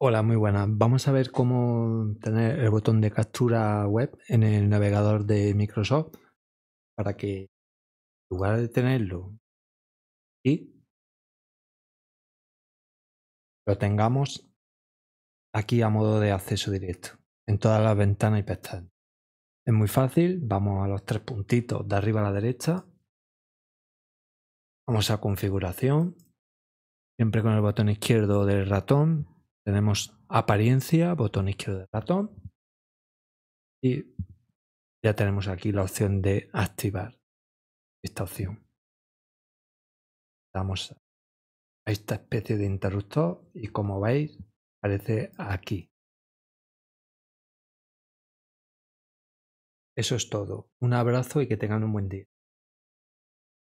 Hola, muy buenas. Vamos a ver cómo tener el botón de captura web en el navegador de Microsoft para que en lugar de tenerlo y lo tengamos aquí a modo de acceso directo en todas las ventanas y pestañas. Es muy fácil, vamos a los tres puntitos de arriba a la derecha, vamos a configuración, siempre con el botón izquierdo del ratón tenemos apariencia, botón izquierdo del ratón. Y ya tenemos aquí la opción de activar esta opción. Damos a esta especie de interruptor y como veis aparece aquí. Eso es todo. Un abrazo y que tengan un buen día.